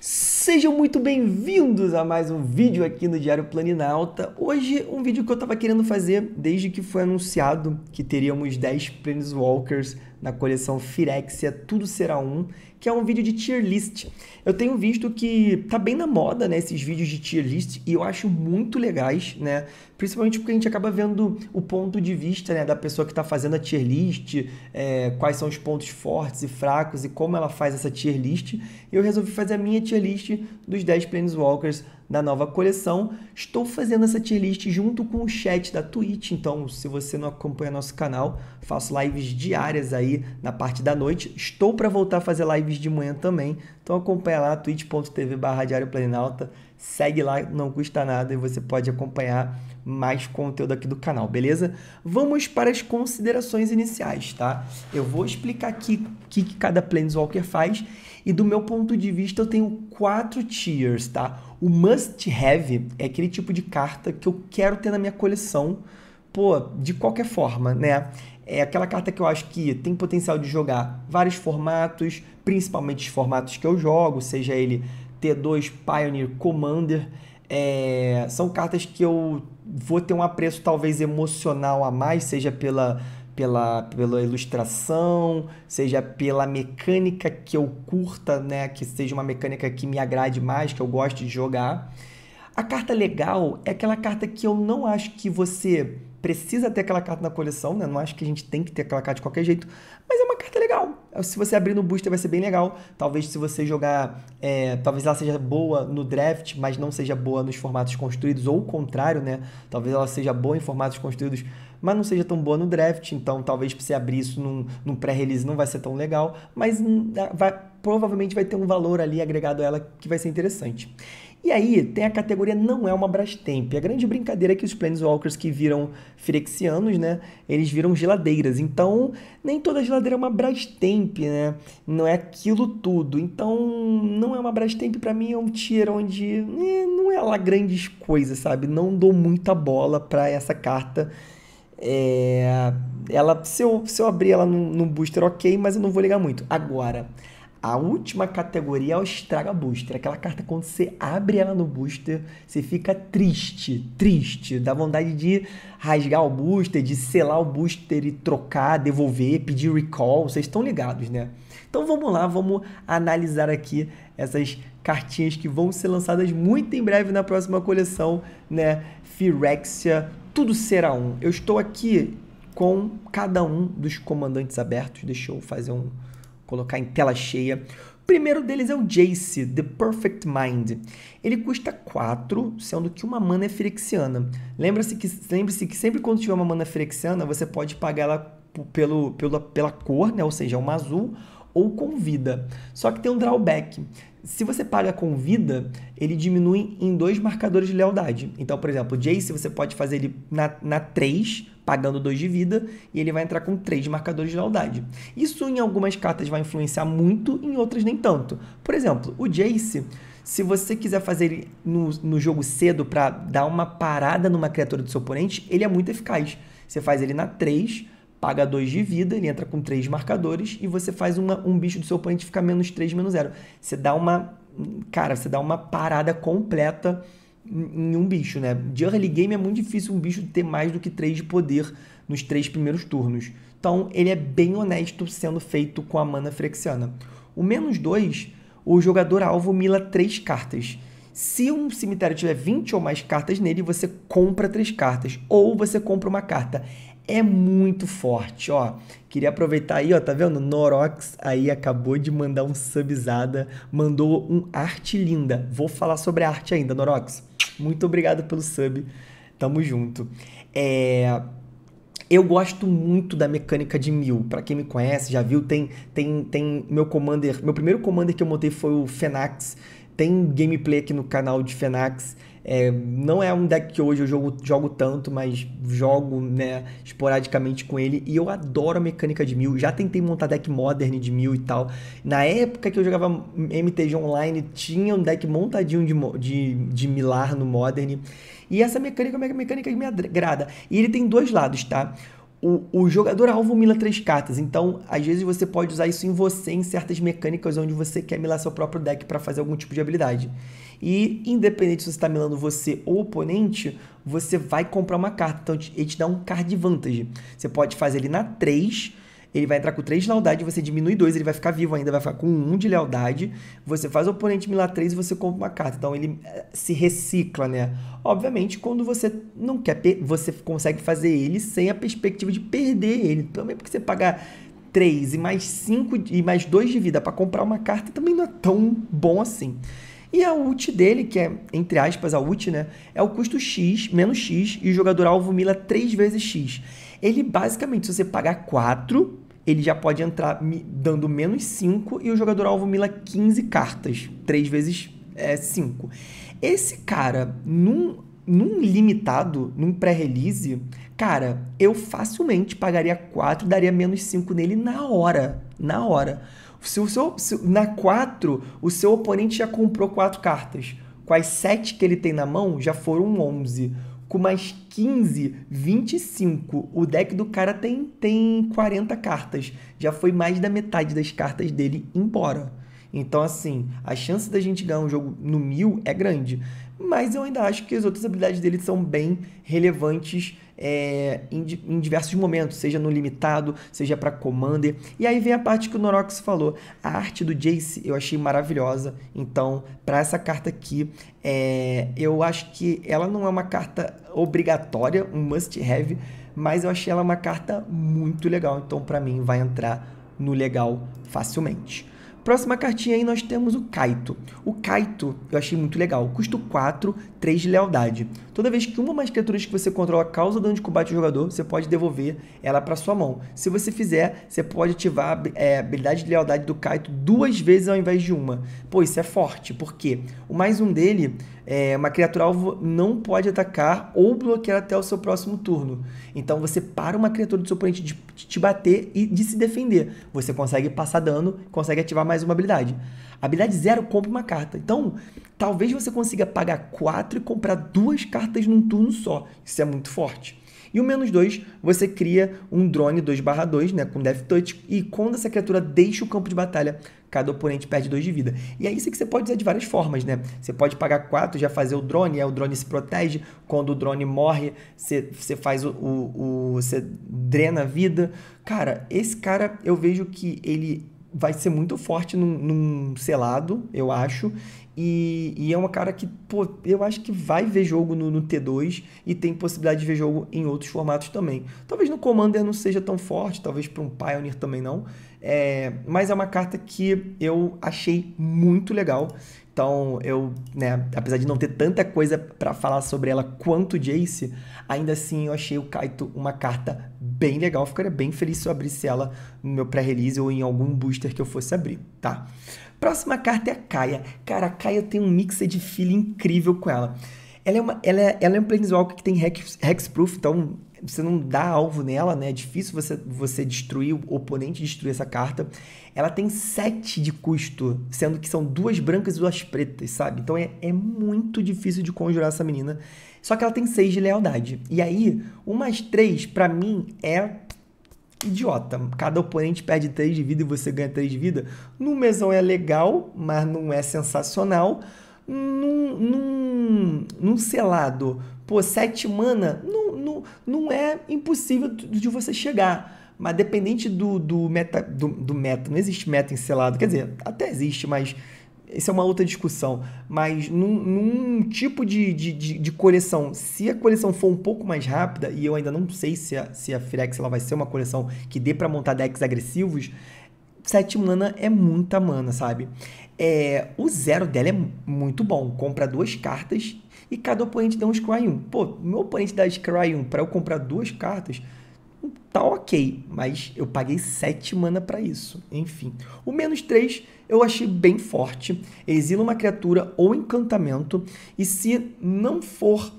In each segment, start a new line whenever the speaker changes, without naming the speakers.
Sejam muito bem-vindos a mais um vídeo aqui no Diário Planinalta. Hoje, um vídeo que eu estava querendo fazer desde que foi anunciado que teríamos 10 Planeswalkers na coleção Firexia Tudo Será Um, que é um vídeo de tier list. Eu tenho visto que tá bem na moda, né, esses vídeos de tier list e eu acho muito legais, né? Principalmente porque a gente acaba vendo o ponto de vista, né, da pessoa que está fazendo a tier list, é, quais são os pontos fortes e fracos e como ela faz essa tier list. Eu resolvi fazer a minha tier list dos 10 Planeswalkers na nova coleção. Estou fazendo essa tier list junto com o chat da Twitch, então se você não acompanha nosso canal, faço lives diárias aí na parte da noite. Estou para voltar a fazer lives de manhã também, então acompanha lá twitch.tv barra Diário Planalta, segue lá, não custa nada e você pode acompanhar mais conteúdo aqui do canal, beleza? Vamos para as considerações iniciais, tá? Eu vou explicar aqui o que, que cada Planeswalker faz e do meu ponto de vista eu tenho quatro tiers, tá? O must have é aquele tipo de carta que eu quero ter na minha coleção, pô, de qualquer forma, né? É aquela carta que eu acho que tem potencial de jogar vários formatos, principalmente os formatos que eu jogo, seja ele T2, Pioneer, Commander. É, são cartas que eu vou ter um apreço talvez emocional a mais, seja pela pela, pela ilustração, seja pela mecânica que eu curta, né, que seja uma mecânica que me agrade mais, que eu goste de jogar. A carta legal é aquela carta que eu não acho que você precisa ter aquela carta na coleção, né? Não acho que a gente tem que ter aquela carta de qualquer jeito, mas é uma carta legal se você abrir no booster vai ser bem legal. Talvez se você jogar, é, talvez ela seja boa no draft, mas não seja boa nos formatos construídos, ou o contrário, né? Talvez ela seja boa em formatos construídos, mas não seja tão boa no draft. Então, talvez para você abrir isso num, num pré-release não vai ser tão legal, mas hum, é, vai, provavelmente vai ter um valor ali agregado a ela que vai ser interessante. E aí tem a categoria não é uma Brastemp. A grande brincadeira é que os Planeswalkers que viram Firexianos, né? Eles viram geladeiras. Então, nem toda geladeira é uma Brastemp, né? Não é aquilo tudo. Então, não é uma Brastemp para mim é um tier onde eh, não é lá grandes coisas, sabe? Não dou muita bola para essa carta. É, ela se eu, se eu abrir ela no num booster ok, mas eu não vou ligar muito. Agora, a última categoria é o Estraga Booster. Aquela carta quando você abre ela no booster, você fica triste, triste. Dá vontade de rasgar o booster, de selar o booster e trocar, devolver, pedir recall. Vocês estão ligados, né? Então vamos lá, vamos analisar aqui essas cartinhas que vão ser lançadas muito em breve na próxima coleção, né? Firexia, tudo será um. Eu estou aqui com cada um dos comandantes abertos. Deixa eu fazer um colocar em tela cheia. O primeiro deles é o Jace, The Perfect Mind. Ele custa 4, sendo que uma mana é Firexiana. Lembre-se que, lembre -se que sempre quando tiver uma mana Firexiana, você pode pagar ela pelo, pela, pela cor, né? ou seja, é uma azul ou com vida. Só que tem um drawback. Se você paga com vida, ele diminui em dois marcadores de lealdade. Então, por exemplo, o Jace você pode fazer ele na, na 3, pagando 2 de vida, e ele vai entrar com 3 marcadores de lealdade. Isso em algumas cartas vai influenciar muito, em outras nem tanto. Por exemplo, o Jace, se você quiser fazer ele no, no jogo cedo para dar uma parada numa criatura do seu oponente, ele é muito eficaz. Você faz ele na 3, paga 2 de vida, ele entra com 3 marcadores e você faz uma, um bicho do seu oponente ficar menos 3, menos 0. Você dá uma. Cara, você dá uma parada completa em um bicho, né? De early game é muito difícil um bicho ter mais do que 3 de poder nos três primeiros turnos. Então ele é bem honesto sendo feito com a mana frexiana. O menos 2, o jogador alvo mila 3 cartas. Se um cemitério tiver 20 ou mais cartas nele, você compra três cartas. Ou você compra uma carta é muito forte, ó. Queria aproveitar aí, ó, tá vendo? Norox aí acabou de mandar um subzada, mandou um arte linda. Vou falar sobre a arte ainda, Norox. Muito obrigado pelo sub. Tamo junto. É... Eu gosto muito da mecânica de mil. Para quem me conhece, já viu, tem, tem, tem meu commander. Meu primeiro commander que eu montei foi o Fenax. Tem gameplay aqui no canal de Fenax. É, não é um deck que hoje eu jogo, jogo tanto, mas jogo né, esporadicamente com ele. E eu adoro a mecânica de mil. Já tentei montar deck modern de mil e tal. Na época que eu jogava MTG Online, tinha um deck montadinho de, de, de milar no modern. E essa mecânica é uma mecânica que me agrada. E ele tem dois lados, tá? o, o jogador alvo mila três cartas, então às vezes você pode usar isso em você em certas mecânicas onde você quer milar seu próprio deck para fazer algum tipo de habilidade. E independente se você está milando você ou oponente, você vai comprar uma carta, então ele te dá um card vantage. Você pode fazer ele na 3, ele vai entrar com 3 de lealdade, você diminui 2, ele vai ficar vivo ainda, vai ficar com 1 de lealdade. Você faz o oponente milar 3 e você compra uma carta. Então ele eh, se recicla, né? Obviamente, quando você não quer, você consegue fazer ele sem a perspectiva de perder ele. Também porque você pagar 3 e mais 5 e mais 2 de vida para comprar uma carta também não é tão bom assim. E a ult dele, que é, entre aspas, a ult, né? É o custo X, menos X, e o jogador alvo mila 3 vezes X. Ele basicamente, se você pagar 4, ele já pode entrar dando menos 5 e o jogador alvo mila 15 cartas, 3 vezes é, 5. Esse cara, num, num limitado, num pré-release, cara, eu facilmente pagaria 4 daria menos 5 nele na hora. Na hora. Se o seu, se, na 4, o seu oponente já comprou 4 cartas. Com as 7 que ele tem na mão, já foram 11 com mais 15, 25. O deck do cara tem, tem 40 cartas. Já foi mais da metade das cartas dele embora. Então, assim, a chance da gente ganhar um jogo no mil é grande mas eu ainda acho que as outras habilidades dele são bem relevantes é, em, em, diversos momentos, seja no limitado, seja para Commander. E aí vem a parte que o Norox falou. A arte do Jace eu achei maravilhosa. Então, para essa carta aqui, é, eu acho que ela não é uma carta obrigatória, um must-have, mas eu achei ela uma carta muito legal. Então, para mim, vai entrar no legal facilmente. Próxima cartinha aí nós temos o Kaito. O Kaito eu achei muito legal. Custo 4, 3 de lealdade. Toda vez que uma das criaturas que você controla causa dano de combate ao jogador, você pode devolver ela para sua mão. Se você fizer, você pode ativar a é, habilidade de lealdade do Kaito duas vezes ao invés de uma. Pô, isso é forte, porque o mais um dele é, uma criatura alvo não pode atacar ou bloquear até o seu próximo turno. Então você para uma criatura do seu oponente de te bater e de se defender. Você consegue passar dano, consegue ativar mais uma habilidade. Habilidade zero, compra uma carta. Então, talvez você consiga pagar quatro e comprar duas cartas num turno só. Isso é muito forte. E o menos 2, você cria um drone 2/2, né, com Death Touch, e quando essa criatura deixa o campo de batalha, cada oponente perde 2 de vida. E é isso que você pode usar de várias formas, né? Você pode pagar 4, já fazer o drone, aí é, o drone se protege, quando o drone morre, você, você faz o, o, o. você drena a vida. Cara, esse cara eu vejo que ele vai ser muito forte num, num selado, eu acho. E, e, é uma cara que, pô, eu acho que vai ver jogo no, no, T2 e tem possibilidade de ver jogo em outros formatos também. Talvez no Commander não seja tão forte, talvez para um Pioneer também não. É, mas é uma carta que eu achei muito legal. Então, eu, né, apesar de não ter tanta coisa para falar sobre ela quanto Jace, ainda assim eu achei o Kaito uma carta bem legal. ficaria bem feliz se eu abrisse ela no meu pré-release ou em algum booster que eu fosse abrir, tá? Próxima carta é a Kaia. Cara, a Kaia tem um mix de feeling incrível com ela. Ela é, uma, ela é, ela é um Planeswalker que tem Hex, Hexproof, então você não dá alvo nela, né? É difícil você, você destruir, o oponente destruir essa carta. Ela tem 7 de custo, sendo que são duas brancas e duas pretas, sabe? Então é, é muito difícil de conjurar essa menina. Só que ela tem 6 de lealdade. E aí, um mais 3, para mim, é idiota. Cada oponente perde 3 de vida e você ganha 3 de vida. No mesão é legal, mas não é sensacional num, num, num selado, pô, sete mana, não, não, não é impossível de você chegar. Mas dependente do, do, meta, do, do meta, não existe meta em selado, quer dizer, até existe, mas isso é uma outra discussão, mas num, num tipo de, de, de, de, coleção, se a coleção for um pouco mais rápida, e eu ainda não sei se a, se a Firex ela vai ser uma coleção que dê para montar decks agressivos, 7 mana é muita mana, sabe? É, o zero dela é muito bom. Compra duas cartas e cada oponente dá um Scry 1. Pô, meu oponente dá Scry 1 pra eu comprar duas cartas, tá ok, mas eu paguei 7 mana para isso. Enfim, o menos 3 eu achei bem forte. Exila uma criatura ou encantamento e se não for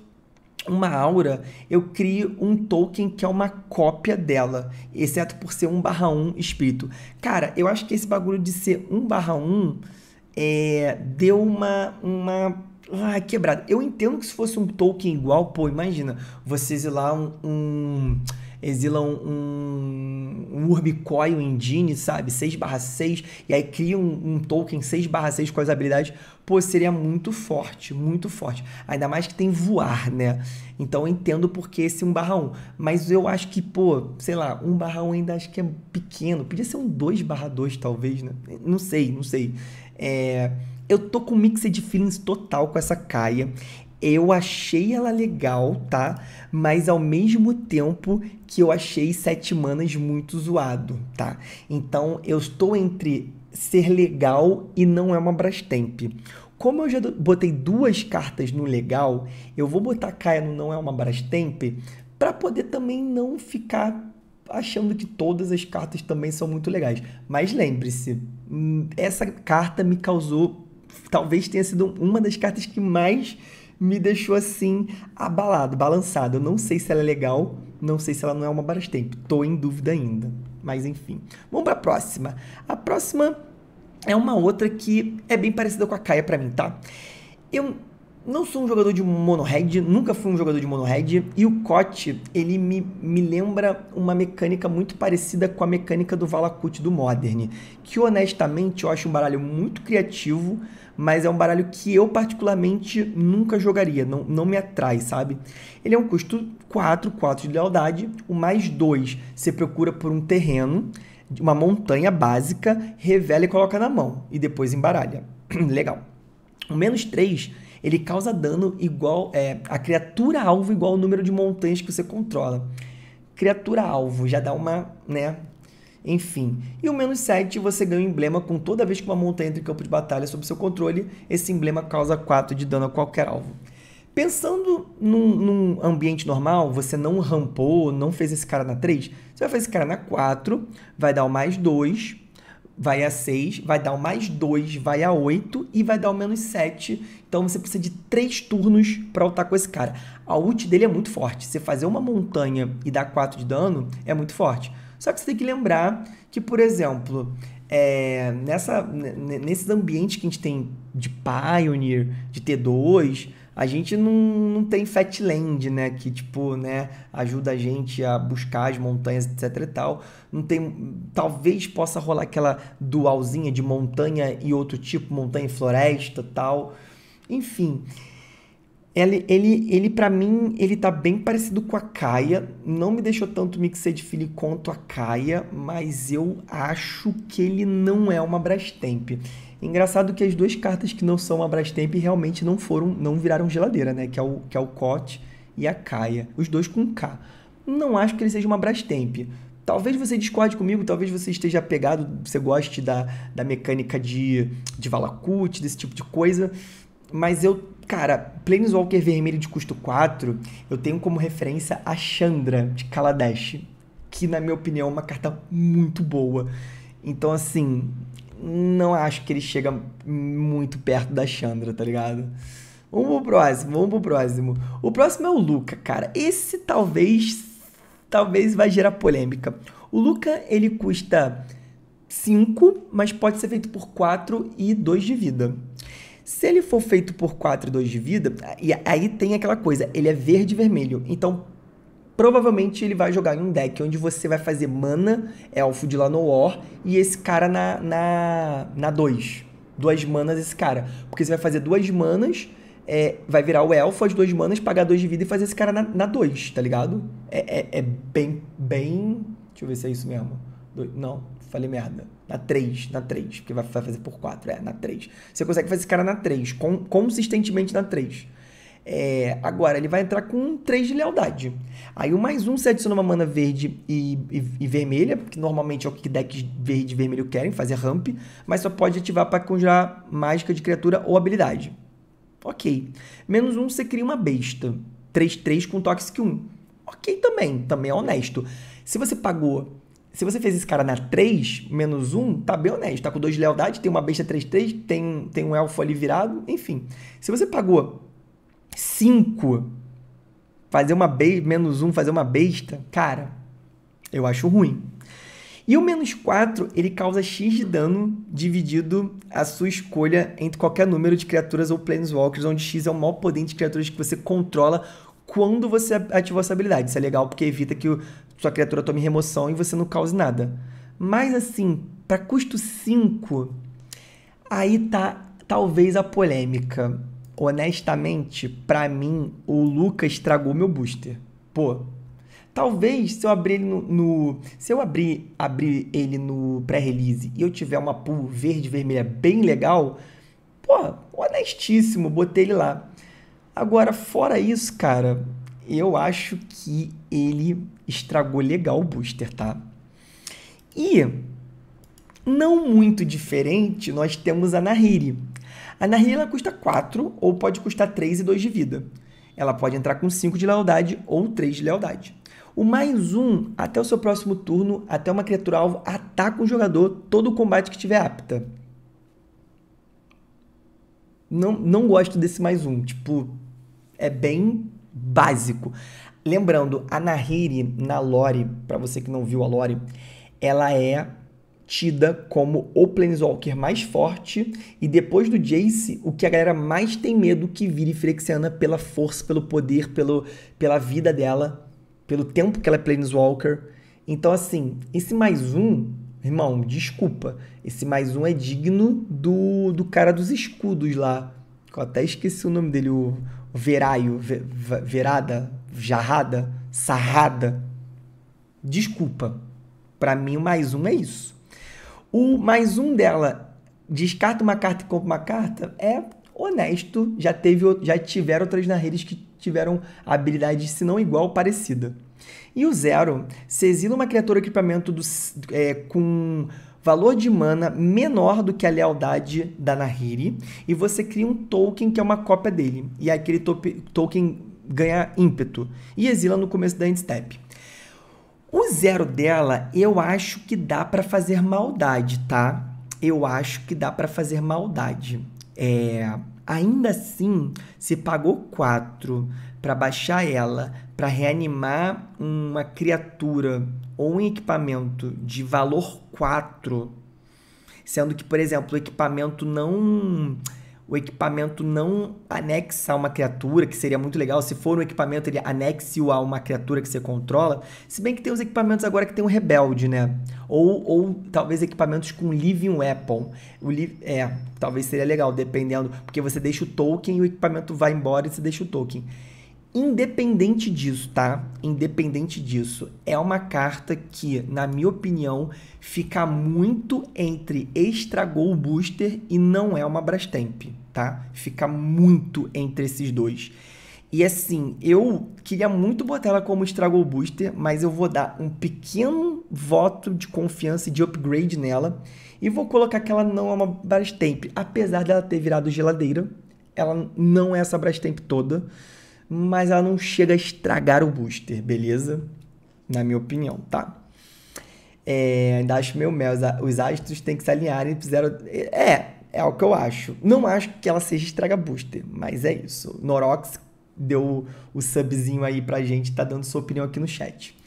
uma aura, eu crio um token que é uma cópia dela, exceto por ser 1/1 espírito. Cara, eu acho que esse bagulho de ser 1/1 é, deu uma, uma ah, quebrada. Eu entendo que se fosse um token igual, pô, imagina, vocês ir lá um, um exilam um, um Urbicoil Indine, sabe? 6/6, e aí cria um, um token 6/6 com as habilidades, pô, seria muito forte, muito forte. Ainda mais que tem voar, né? Então eu entendo porque esse 1/1. Mas eu acho que, pô, sei lá, 1/1 ainda acho que é pequeno. Podia ser um 2/2 talvez, né? Não sei, não sei. É... Eu tô com um mix de feelings total com essa Caia eu achei ela legal, tá? Mas ao mesmo tempo que eu achei Sete Manas muito zoado, tá? Então eu estou entre ser legal e não é uma Brastemp. Como eu já botei duas cartas no legal, eu vou botar Caia no não é uma Brastemp para poder também não ficar achando que todas as cartas também são muito legais. Mas lembre-se, hum, essa carta me causou talvez tenha sido uma das cartas que mais me deixou assim abalado, balançado. Eu não sei se ela é legal, não sei se ela não é uma Brastemp. Tô em dúvida ainda. Mas enfim. Vamos para a próxima. A próxima é uma outra que é bem parecida com a Caia para mim, tá? Eu não sou um jogador de monohead, nunca fui um jogador de monohead, e o Cote, ele me, me lembra uma mecânica muito parecida com a mecânica do Valakut do Modern, que honestamente eu acho um baralho muito criativo, mas é um baralho que eu particularmente nunca jogaria, não, não me atrai, sabe? Ele é um custo 4, 4 de lealdade, o mais 2 você procura por um terreno, uma montanha básica, revela e coloca na mão, e depois embaralha. Legal. O menos 3, ele causa dano igual, é, a criatura alvo igual ao número de montanhas que você controla criatura alvo, já dá uma, né, enfim. E o menos 7 você ganha um emblema com toda vez que uma montanha entra em campo de batalha sob seu controle, esse emblema causa 4 de dano a qualquer alvo. Pensando num, num, ambiente normal, você não rampou, não fez esse cara na 3, você vai fazer esse cara na 4, vai dar o mais 2, vai a 6, vai dar o mais 2, vai a 8 e vai dar o menos 7. Então você precisa de 3 turnos para lutar com esse cara. A ult dele é muito forte. Você fazer uma montanha e dar 4 de dano é muito forte. Só que você tem que lembrar que, por exemplo, é, nessa, nesses ambientes que a gente tem de Pioneer, de T2, a gente não, não tem Fatland, né? Que, tipo, né, ajuda a gente a buscar as montanhas, etc e tal. Não tem... Talvez possa rolar aquela dualzinha de montanha e outro tipo, montanha e floresta tal. Enfim... Ele, ele, ele para mim, ele tá bem parecido com a Kaia. Não me deixou tanto mixer de Philly quanto a Kaia, mas eu acho que ele não é uma Brastemp. Engraçado que as duas cartas que não são uma Brastemp realmente não foram, não viraram geladeira, né? Que é o, que é o Cot e a Kaia. Os dois com K. Não acho que ele seja uma Brastemp. Talvez você discorde comigo, talvez você esteja apegado, você goste da, da mecânica de, de Valakut, desse tipo de coisa. Mas eu, cara, Planeswalker vermelho de custo 4, eu tenho como referência a Chandra de Kaladesh, que na minha opinião é uma carta muito boa. Então, assim, não acho que ele chega muito perto da Chandra, tá ligado? Vamos pro próximo, vamos pro próximo. O próximo é o Luca, cara. Esse talvez talvez vai gerar polêmica. O Luca, ele custa 5, mas pode ser feito por 4 e 2 de vida. Se ele for feito por 4 e 2 de vida, e aí tem aquela coisa, ele é verde e vermelho. Então, provavelmente ele vai jogar em um deck onde você vai fazer mana, é elfo de Llanowar, e esse cara na 2. Na, na dois. duas manas esse cara. Porque você vai fazer duas manas, é, vai virar o elfo, as duas manas, pagar dois de vida e fazer esse cara na 2, tá ligado? É, é, é bem, bem... Deixa eu ver se é isso mesmo. Não, falei merda. Na 3, na 3, porque vai, fazer por 4, é, na 3. Você consegue fazer esse cara na 3, com, consistentemente na 3. É, agora, ele vai entrar com 3 de lealdade. Aí o mais um você adiciona uma mana verde e, e, e vermelha, porque normalmente é o que decks verde e vermelho querem, fazer ramp, mas só pode ativar para conjurar mágica de criatura ou habilidade. Ok. Menos um você cria uma besta. 3-3 com Toxic 1. Ok também, também é honesto. Se você pagou se você fez esse cara na 3, menos 1, tá bem honesto. Tá com 2 de lealdade, tem uma besta 3-3, tem, tem um elfo ali virado, enfim. Se você pagou 5, fazer uma besta, menos 1, fazer uma besta, cara, eu acho ruim. E o menos 4, ele causa X de dano dividido a sua escolha entre qualquer número de criaturas ou planeswalkers, onde X é o maior poder de criaturas que você controla quando você ativou essa habilidade. Isso é legal porque evita que o, sua criatura tome remoção e você não cause nada. Mas assim, para custo 5, aí tá talvez a polêmica. Honestamente, para mim, o Lucas estragou meu booster. Pô, Talvez se eu abrir ele no, no se eu abrir, abrir ele no pré-release e eu tiver uma pool verde vermelha bem legal, pô, honestíssimo, botei ele lá. Agora, fora isso, cara, eu acho que ele estragou legal o booster, tá? E não muito diferente, nós temos a Nahiri. A Nahiri ela custa 4 ou pode custar 3 e 2 de vida. Ela pode entrar com 5 de lealdade ou 3 de lealdade. O mais um, até o seu próximo turno, até uma criatura alvo ataca o um jogador todo o combate que tiver apta. Não, não gosto desse mais um. Tipo, é bem básico. Lembrando, a Nahiri, na lore, para você que não viu a lore, ela é tida como o Planeswalker mais forte e depois do Jace, o que a galera mais tem medo que vire Frexiana pela força, pelo poder, pelo, pela vida dela, pelo tempo que ela é Planeswalker. Então, assim, esse mais um, irmão, desculpa, esse mais um é digno do, do cara dos escudos lá. Eu até esqueci o nome dele, o, veraio, verada, jarrada, sarrada. Desculpa. Para mim, o mais um é isso. O mais um dela, descarta uma carta e compra uma carta, é honesto. Já, teve, já tiveram outras narredes que tiveram habilidade, se não igual, parecida. E o zero, se exila uma criatura ou equipamento do, é, com valor de mana menor do que a lealdade da Nahiri e você cria um token que é uma cópia dele. E aquele token ganha ímpeto e exila no começo da end step. O zero dela, eu acho que dá para fazer maldade, tá? Eu acho que dá para fazer maldade. É, Ainda assim, se pagou quatro para baixar ela, para reanimar uma criatura ou um equipamento de valor 4, sendo que, por exemplo, o equipamento não o equipamento não anexa a uma criatura, que seria muito legal. Se for um equipamento, ele anexe-o a uma criatura que você controla. Se bem que tem os equipamentos agora que tem um rebelde, né? Ou, ou talvez equipamentos com living weapon. O li é, talvez seria legal, dependendo. Porque você deixa o token e o equipamento vai embora e você deixa o token. Independente disso, tá? Independente disso, é uma carta que, na minha opinião, fica muito entre estragou o booster e não é uma Brastemp, tá? Fica muito entre esses dois. E assim, eu queria muito botar ela como estragou o booster, mas eu vou dar um pequeno voto de confiança e de upgrade nela e vou colocar que ela não é uma Brastemp, apesar dela ter virado geladeira, ela não é essa Brastemp toda mas ela não chega a estragar o booster, beleza? Na minha opinião, tá? É, ainda acho meio mel, os astros têm que se alinharem fizeram. É, é o que eu acho. Não acho que ela seja estraga booster, mas é isso. Norox deu o subzinho aí pra gente, tá dando sua opinião aqui no chat.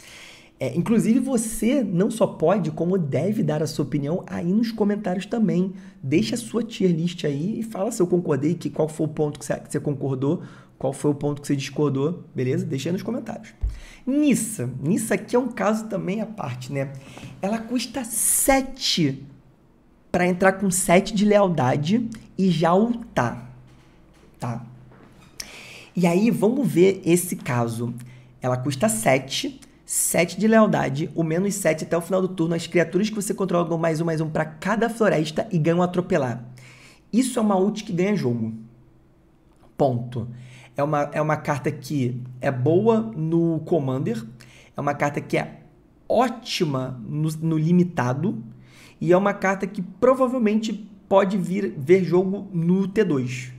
É, inclusive, você não só pode, como deve dar a sua opinião aí nos comentários também. Deixa a sua tier list aí e fala se eu concordei, que qual foi o ponto que você, que você concordou, qual foi o ponto que você discordou, beleza? Deixa aí nos comentários. Nissa, Nissa aqui é um caso também à parte, né? Ela custa 7 para entrar com 7 de lealdade e já ultar, tá? E aí vamos ver esse caso. Ela custa 7, 7 de lealdade, o menos 7 até o final do turno. As criaturas que você controla ganham mais um, mais um para cada floresta e ganham atropelar. Isso é uma ult que ganha jogo. Ponto é uma, é uma carta que é boa no Commander, é uma carta que é ótima no, no limitado, e é uma carta que provavelmente pode vir ver jogo no T2,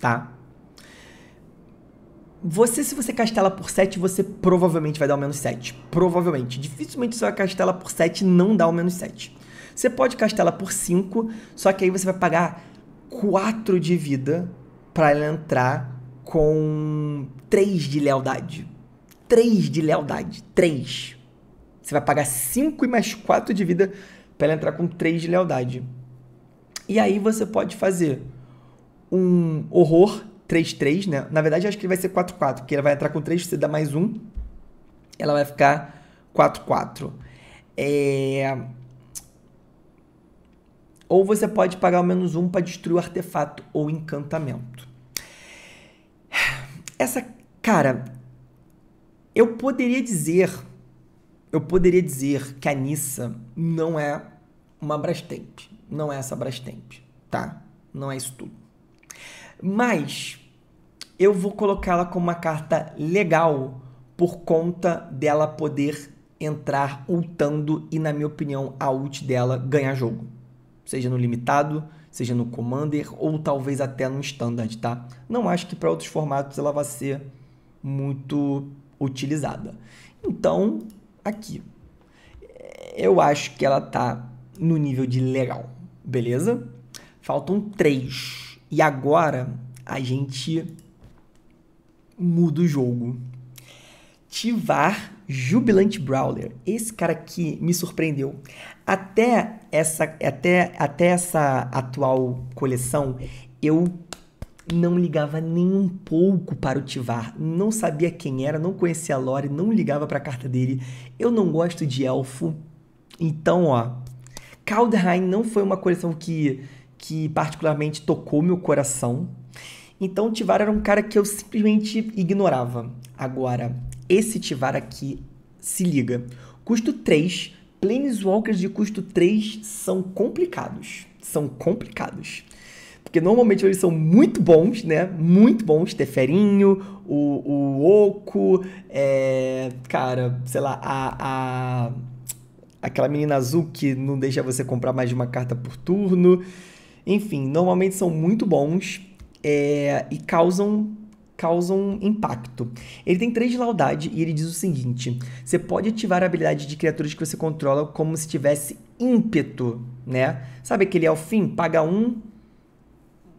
tá? Você, se você castela por 7, você provavelmente vai dar o menos 7. Provavelmente. Dificilmente você vai castela por 7 não dá o menos 7. Você pode castela por 5, só que aí você vai pagar 4 de vida para ela entrar com 3 de lealdade. 3 de lealdade. 3. Você vai pagar 5 e mais 4 de vida para ela entrar com 3 de lealdade. E aí você pode fazer um horror 3-3, né? Na verdade, acho que ele vai ser 4-4, porque ela vai entrar com 3, você dá mais um. Ela vai ficar 4-4. É... Ou você pode pagar o menos um para destruir o artefato ou encantamento essa cara, eu poderia dizer, eu poderia dizer que a Nissa não é uma Brastemp, não é essa Brastemp, tá? Não é isso tudo. Mas eu vou colocá-la como uma carta legal por conta dela poder entrar ultando e, na minha opinião, a ult dela ganhar jogo. Seja no limitado, seja no Commander ou talvez até no Standard, tá? Não acho que para outros formatos ela vai ser muito utilizada. Então, aqui, eu acho que ela tá no nível de legal, beleza? Faltam três. E agora a gente muda o jogo. Tivar Jubilant Brawler. Esse cara aqui me surpreendeu. Até essa, até, até essa atual coleção, eu não ligava nem um pouco para o Tivar, não sabia quem era, não conhecia a Lore, não ligava para a carta dele. Eu não gosto de elfo. Então, ó, Calderheim não foi uma coleção que que particularmente tocou meu coração. Então, o Tivar era um cara que eu simplesmente ignorava. Agora, esse Tivar aqui se liga. Custo 3, Planeswalkers de custo 3 são complicados. São complicados. Porque normalmente eles são muito bons, né? Muito bons. Teferinho, o, o Oco, é, cara, sei lá, a, a, aquela menina azul que não deixa você comprar mais de uma carta por turno. Enfim, normalmente são muito bons é, e causam causam impacto. Ele tem três de lealdade e ele diz o seguinte: você pode ativar a habilidade de criaturas que você controla como se tivesse ímpeto, né? Sabe aquele elfim? Paga um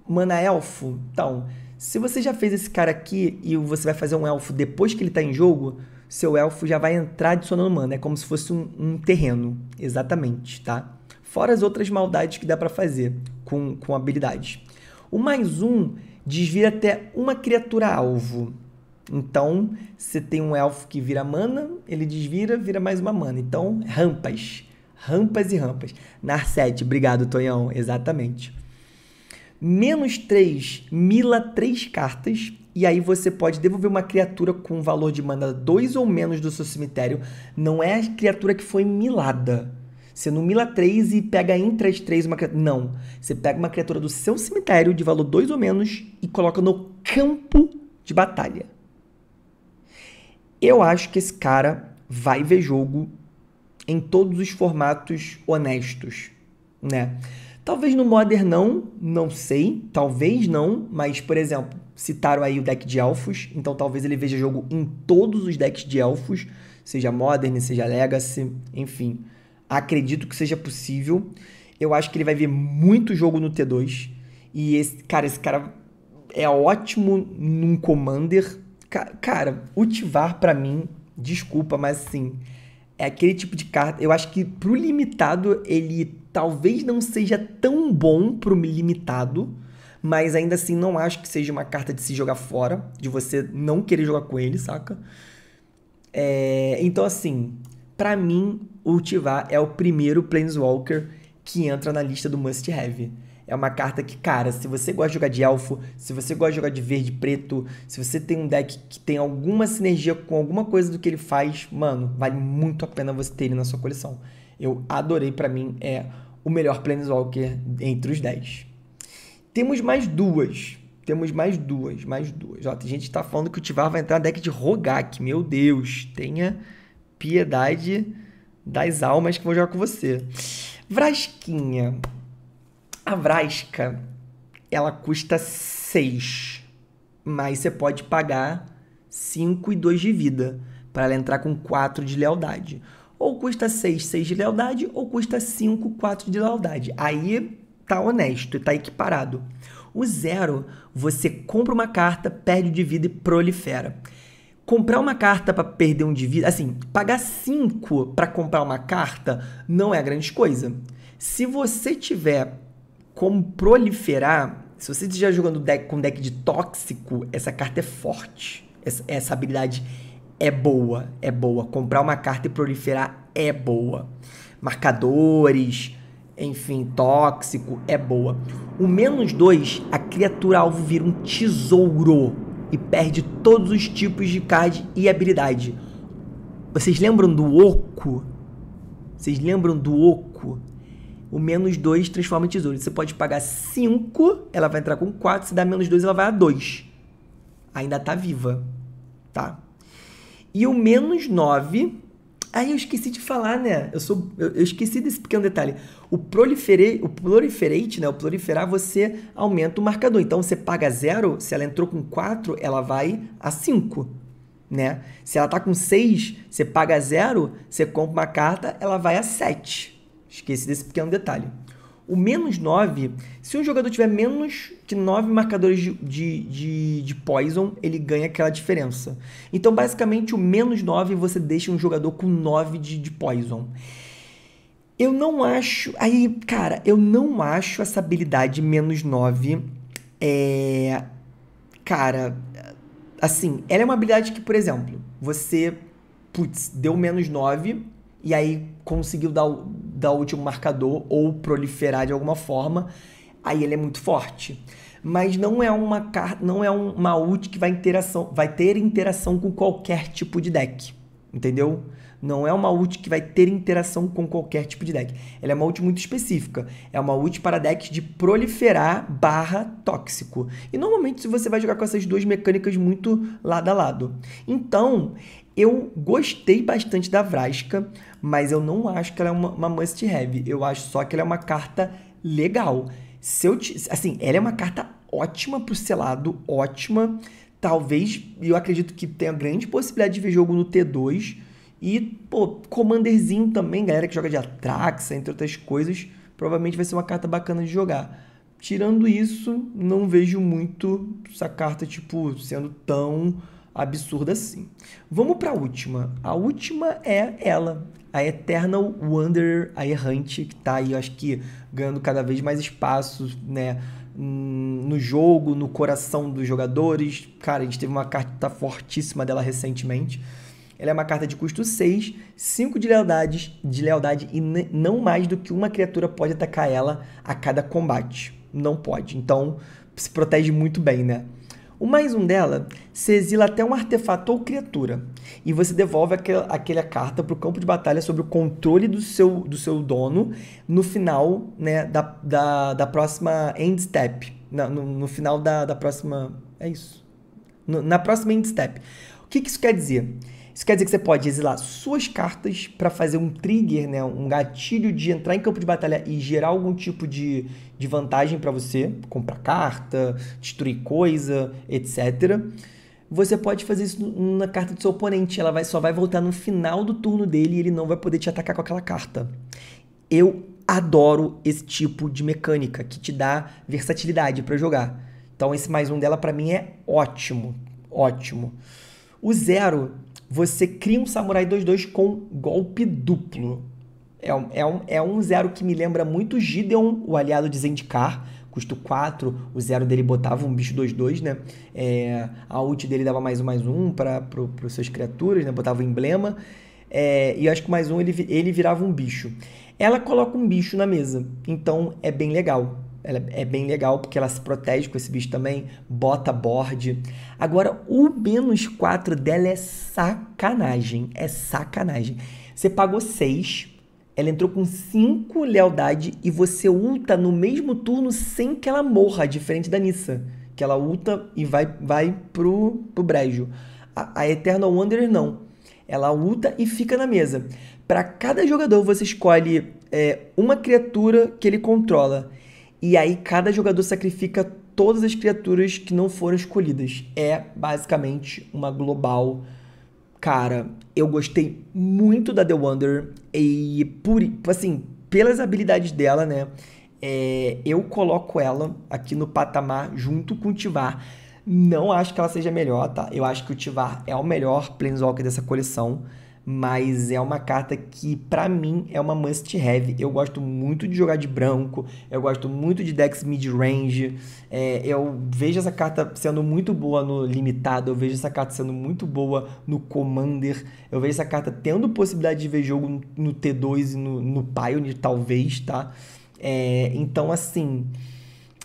mana elfo? Então, se você já fez esse cara aqui e você vai fazer um elfo depois que ele está em jogo, seu elfo já vai entrar adicionando mana. É como se fosse um, um terreno. Exatamente, tá? Fora as outras maldades que dá para fazer com, com habilidades. O mais um desvira até uma criatura alvo. Então, você tem um elfo que vira mana, ele desvira, vira mais uma mana. Então, rampas. Rampas e rampas. Narset, obrigado, Tonhão. Exatamente. Menos 3, mila 3 cartas. E aí você pode devolver uma criatura com valor de mana 2 ou menos do seu cemitério. Não é a criatura que foi milada você não mila 3 e pega entre as 3 uma criatura. Não. Você pega uma criatura do seu cemitério de valor 2 ou menos e coloca no campo de batalha. Eu acho que esse cara vai ver jogo em todos os formatos honestos, né? Talvez no Modern não, não sei, talvez não, mas por exemplo, citaram aí o deck de elfos, então talvez ele veja jogo em todos os decks de elfos, seja Modern, seja Legacy, enfim. Acredito que seja possível. Eu acho que ele vai ver muito jogo no T2. E esse, cara, esse cara é ótimo num commander. Cara, o Tivar para mim, desculpa, mas assim, é aquele tipo de carta. Eu acho que pro limitado ele talvez não seja tão bom pro limitado, mas ainda assim não acho que seja uma carta de se jogar fora, de você não querer jogar com ele, saca? É, então assim, para mim o Tivar é o primeiro Planeswalker que entra na lista do Must Have. É uma carta que, cara, se você gosta de jogar de elfo, se você gosta de jogar de verde e preto, se você tem um deck que tem alguma sinergia com alguma coisa do que ele faz, mano, vale muito a pena você ter ele na sua coleção. Eu adorei, para mim, é o melhor Planeswalker entre os 10. Temos mais duas. Temos mais duas, mais duas. Ó, tem gente que tá falando que o Tivar vai entrar na deck de Rogak. Meu Deus, tenha piedade das almas que vou jogar com você. Vrasquinha. A Vrasca, ela custa 6, mas você pode pagar 5 e 2 de vida para ela entrar com 4 de lealdade. Ou custa 6, 6 de lealdade, ou custa 5, 4 de lealdade. Aí tá honesto, tá equiparado. O zero, você compra uma carta, perde de vida e prolifera comprar uma carta para perder um divido, assim, pagar 5 para comprar uma carta não é a grande coisa. Se você tiver como proliferar, se você estiver jogando deck com deck de tóxico, essa carta é forte. Essa, essa habilidade é boa, é boa. Comprar uma carta e proliferar é boa. Marcadores, enfim, tóxico, é boa. O menos 2, a criatura alvo vira um tesouro e perde todos os tipos de card e habilidade. Vocês lembram do oco? Vocês lembram do oco? O menos 2 transforma em tesouro. Você pode pagar 5, ela vai entrar com 4. Se dá menos 2, ela vai a 2. Ainda tá viva. Tá? E o menos 9 Aí eu esqueci de falar, né? Eu, sou, eu, eu esqueci desse pequeno detalhe. O, proliferei, o proliferate, né? O proliferar, você aumenta o marcador. Então você paga zero, se ela entrou com 4, ela vai a 5. Né? Se ela tá com 6, você paga zero, você compra uma carta, ela vai a 7. Esqueci desse pequeno detalhe. O menos 9, se um jogador tiver menos que 9 marcadores de, de, de, de, Poison, ele ganha aquela diferença. Então, basicamente, o menos 9 você deixa um jogador com 9 de, de Poison. Eu não acho. Aí, cara, eu não acho essa habilidade menos 9. É. Cara, assim, ela é uma habilidade que, por exemplo, você. Putz, deu menos 9 e aí conseguiu dar da último marcador ou proliferar de alguma forma, aí ele é muito forte. Mas não é uma carta, não é uma ult que vai interação, vai ter interação com qualquer tipo de deck, entendeu? Não é uma ult que vai ter interação com qualquer tipo de deck. Ela é uma ult muito específica. É uma ult para decks de proliferar barra tóxico. E normalmente você vai jogar com essas duas mecânicas muito lado a lado. Então, eu gostei bastante da Vrasca, mas eu não acho que ela é uma, uma must-have. Eu acho só que ela é uma carta legal. Se eu te, assim, ela é uma carta ótima pro selado, ótima. Talvez, eu acredito que tenha grande possibilidade de ver jogo no T2. E, pô, Commanderzinho também, galera que joga de Atraxa, entre outras coisas, provavelmente vai ser uma carta bacana de jogar. Tirando isso, não vejo muito essa carta, tipo, sendo tão absurda assim. Vamos para a última. A última é ela, a Eternal Wonder, a errante, que está aí, acho que ganhando cada vez mais espaço, né? Hum, no jogo, no coração dos jogadores. Cara, a gente teve uma carta fortíssima dela recentemente. Ela é uma carta de custo 6, 5 de, lealdades, de lealdade e não mais do que uma criatura pode atacar ela a cada combate. Não pode. Então, se protege muito bem, né? O mais um dela se exila até um artefato ou criatura, e você devolve aquela, aquela carta para o campo de batalha sobre o controle do seu, do seu dono no final né, da, da, da próxima end step. Na, no, no, final da, da próxima. É isso. No, na próxima end step. O que, que isso quer dizer? Isso quer dizer que você pode exilar suas cartas para fazer um trigger, né, um gatilho de entrar em campo de batalha e gerar algum tipo de, de vantagem para você, comprar carta, destruir coisa, etc. Você pode fazer isso na carta do seu oponente, ela vai, só vai voltar no final do turno dele e ele não vai poder te atacar com aquela carta. Eu adoro esse tipo de mecânica que te dá versatilidade para jogar. Então esse mais um dela para mim é ótimo, ótimo. O zero você cria um Samurai 2-2 com golpe duplo. É um, é, um, é um zero que me lembra muito Gideon, o aliado de Zendikar, custo 4, o zero dele botava um bicho 2-2, né? É, a ult dele dava mais um, mais um para pro, pros seus criaturas, né? Botava o emblema. É, e eu acho que mais um ele, ele virava um bicho. Ela coloca um bicho na mesa, então é bem legal. Ela é, é bem legal porque ela se protege com esse bicho também, bota board. Agora, o menos 4 dela é sacanagem. É sacanagem. Você pagou 6, ela entrou com 5 lealdade e você ulta no mesmo turno sem que ela morra, diferente da Nissa. Que ela ulta e vai, vai pro, pro brejo. A, a Eternal Wanderer não. Ela ulta e fica na mesa. Para cada jogador, você escolhe é, uma criatura que ele controla e aí cada jogador sacrifica todas as criaturas que não foram escolhidas. É basicamente uma global. Cara, eu gostei muito da The Wonder e por assim, pelas habilidades dela, né? É, eu coloco ela aqui no patamar junto com o Tivar. Não acho que ela seja melhor, tá? Eu acho que o Tivar é o melhor Planeswalker dessa coleção mas é uma carta que para mim é uma must have. Eu gosto muito de jogar de branco, eu gosto muito de decks mid range. É, eu vejo essa carta sendo muito boa no limitado, eu vejo essa carta sendo muito boa no commander, eu vejo essa carta tendo possibilidade de ver jogo no T2 e no, no Pioneer talvez, tá? É, então assim,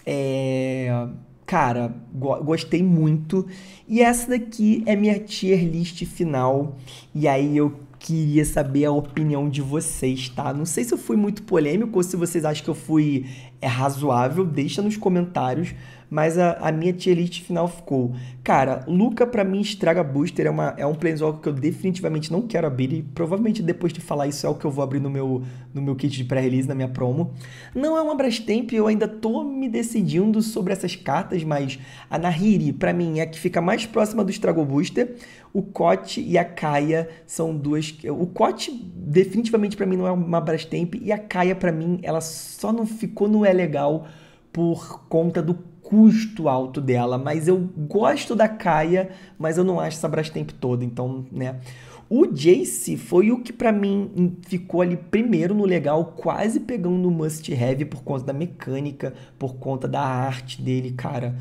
é cara, go gostei muito. E essa daqui é minha tier list final. E aí eu queria saber a opinião de vocês, tá? Não sei se eu fui muito polêmico ou se vocês acham que eu fui é, razoável, deixa nos comentários mas a, a minha tier list final ficou. Cara, Luca para mim estraga booster, é, uma, é um planeswalker que eu definitivamente não quero abrir, e provavelmente depois de falar isso é o que eu vou abrir no meu, no meu kit de pré-release, na minha promo. Não é uma Brastemp, eu ainda tô me decidindo sobre essas cartas, mas a Nahiri para mim é a que fica mais próxima do Strago Booster. O Cote e a Kaia são duas. O Cote definitivamente para mim não é uma Brastemp e a Kaia para mim ela só não ficou no é legal por conta do custo alto dela, mas eu gosto da Caia, mas eu não acho essa Brastemp toda, então, né? O Jace foi o que para mim ficou ali primeiro no legal, quase pegando o Must Have por conta da mecânica, por conta da arte dele, cara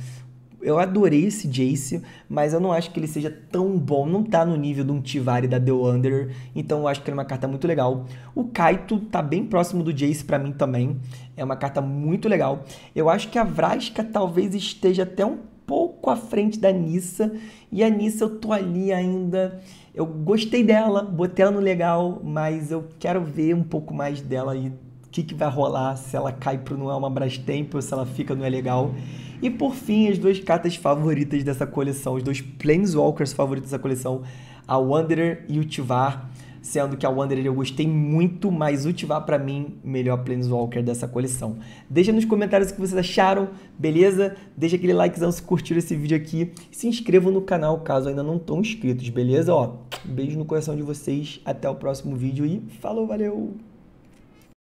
eu adorei esse Jace, mas eu não acho que ele seja tão bom, não tá no nível de um Tivari da The Wanderer, então eu acho que ele é uma carta muito legal. O Kaito tá bem próximo do Jace para mim também, é uma carta muito legal. Eu acho que a Vraska talvez esteja até um pouco à frente da Nissa, e a Nissa eu tô ali ainda, eu gostei dela, botei ela no legal, mas eu quero ver um pouco mais dela aí que, que vai rolar, se ela cai pro não é uma Brastemp ou se ela fica no é legal. E por fim, as duas cartas favoritas dessa coleção, os dois Planeswalkers favoritos dessa coleção, a Wanderer e o Tivar, sendo que a Wanderer eu gostei muito, mas o Tivar para mim, melhor Planeswalker dessa coleção. Deixa nos comentários o que vocês acharam, beleza? Deixa aquele likezão se curtiram esse vídeo aqui, se inscrevam no canal caso ainda não estão inscritos, beleza? Ó, beijo no coração de vocês, até o próximo vídeo e falou, valeu!